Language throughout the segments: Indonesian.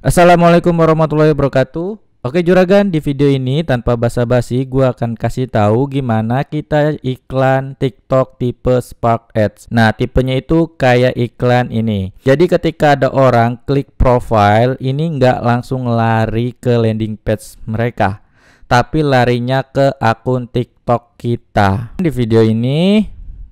Assalamualaikum warahmatullahi wabarakatuh. Oke juragan, di video ini tanpa basa-basi gue akan kasih tahu gimana kita iklan TikTok tipe Spark Ads. Nah, tipenya itu kayak iklan ini. Jadi ketika ada orang klik profile, ini nggak langsung lari ke landing page mereka, tapi larinya ke akun TikTok kita. Di video ini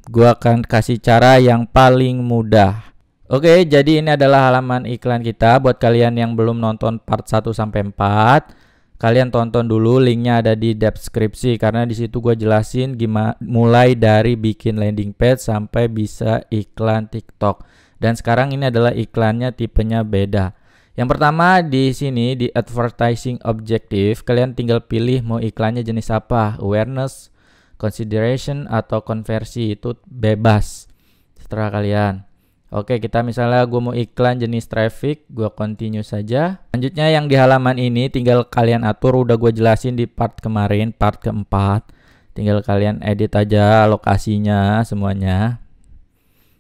gue akan kasih cara yang paling mudah. Oke, jadi ini adalah halaman iklan kita. Buat kalian yang belum nonton part 1 sampai 4, kalian tonton dulu linknya ada di deskripsi karena di situ gue jelasin gimana mulai dari bikin landing page sampai bisa iklan TikTok. Dan sekarang ini adalah iklannya tipenya beda. Yang pertama di sini di advertising objective kalian tinggal pilih mau iklannya jenis apa, awareness, consideration atau konversi itu bebas setelah kalian. Oke, kita misalnya gue mau iklan jenis traffic, gue continue saja. Selanjutnya yang di halaman ini tinggal kalian atur, udah gue jelasin di part kemarin, part keempat. Tinggal kalian edit aja lokasinya semuanya.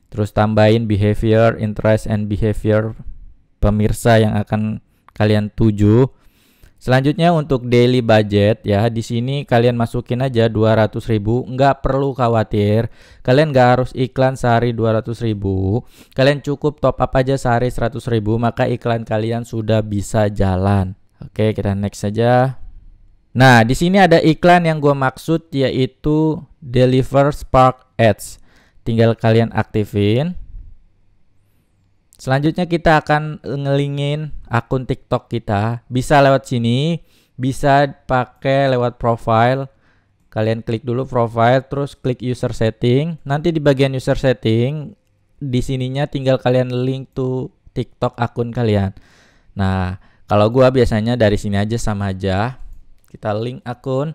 Terus tambahin behavior, interest, and behavior pemirsa yang akan kalian tuju. Selanjutnya untuk daily budget ya di sini kalian masukin aja 200.000 nggak perlu khawatir kalian nggak harus iklan sehari 200.000 kalian cukup top up aja sehari 100.000 maka iklan kalian sudah bisa jalan oke kita next saja nah di sini ada iklan yang gue maksud yaitu deliver spark ads tinggal kalian aktifin Selanjutnya kita akan eh, ngelingin akun TikTok kita. Bisa lewat sini, bisa pakai lewat profile. Kalian klik dulu profile, terus klik user setting. Nanti di bagian user setting, di sininya tinggal kalian link to TikTok akun kalian. Nah, kalau gua biasanya dari sini aja sama aja. Kita link akun.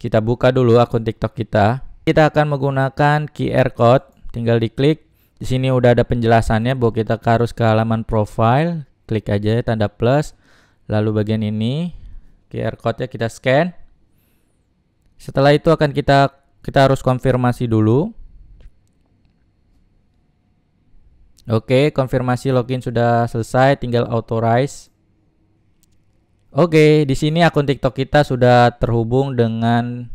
Kita buka dulu akun TikTok kita. Kita akan menggunakan QR code, tinggal diklik di sini udah ada penjelasannya bahwa kita harus ke halaman profile, klik aja ya, tanda plus, lalu bagian ini QR code-nya kita scan. Setelah itu akan kita kita harus konfirmasi dulu. Oke, konfirmasi login sudah selesai, tinggal authorize. Oke, di sini akun TikTok kita sudah terhubung dengan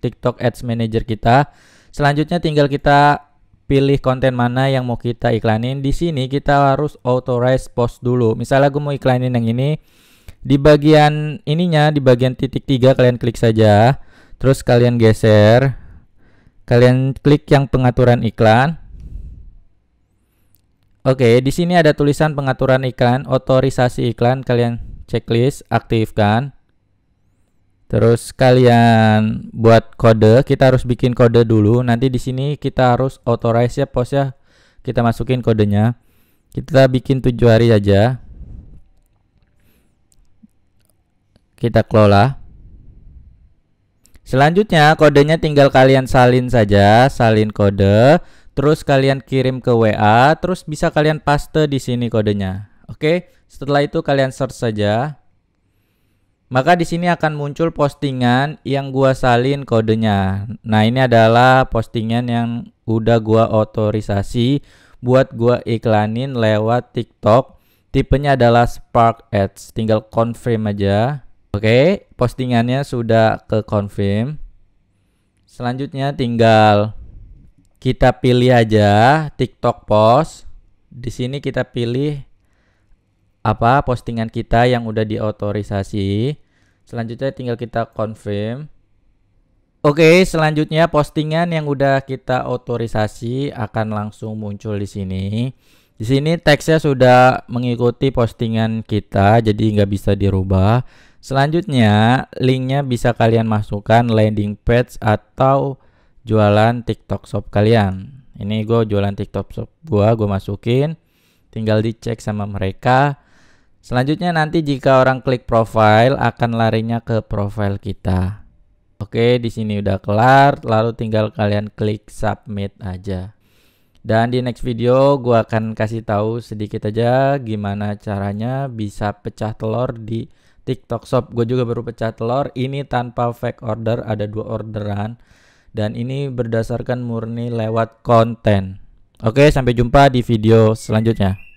TikTok Ads Manager kita. Selanjutnya tinggal kita pilih konten mana yang mau kita iklanin. Di sini kita harus authorize post dulu. Misalnya gue mau iklanin yang ini. Di bagian ininya, di bagian titik tiga kalian klik saja. Terus kalian geser. Kalian klik yang pengaturan iklan. Oke, di sini ada tulisan pengaturan iklan, otorisasi iklan. Kalian checklist, aktifkan. Terus kalian buat kode, kita harus bikin kode dulu. Nanti di sini kita harus authorize ya post ya. Kita masukin kodenya. Kita bikin tujuh hari aja. Kita kelola. Selanjutnya kodenya tinggal kalian salin saja, salin kode, terus kalian kirim ke WA, terus bisa kalian paste di sini kodenya. Oke, setelah itu kalian search saja. Maka di sini akan muncul postingan yang gua salin kodenya. Nah, ini adalah postingan yang udah gua otorisasi buat gua iklanin lewat TikTok. Tipenya adalah Spark Ads. Tinggal confirm aja. Oke, postingannya sudah ke confirm. Selanjutnya tinggal kita pilih aja TikTok post. Di sini kita pilih apa postingan kita yang udah diotorisasi. Selanjutnya tinggal kita confirm. Oke, selanjutnya postingan yang udah kita otorisasi akan langsung muncul di sini. Di sini teksnya sudah mengikuti postingan kita, jadi nggak bisa dirubah. Selanjutnya, linknya bisa kalian masukkan landing page atau jualan TikTok shop kalian. Ini gue jualan TikTok shop gue, gue masukin. Tinggal dicek sama mereka. Selanjutnya nanti jika orang klik profile akan larinya ke profile kita. Oke, di sini udah kelar, lalu tinggal kalian klik submit aja. Dan di next video gua akan kasih tahu sedikit aja gimana caranya bisa pecah telur di TikTok Shop. Gue juga baru pecah telur, ini tanpa fake order, ada dua orderan dan ini berdasarkan murni lewat konten. Oke, sampai jumpa di video selanjutnya.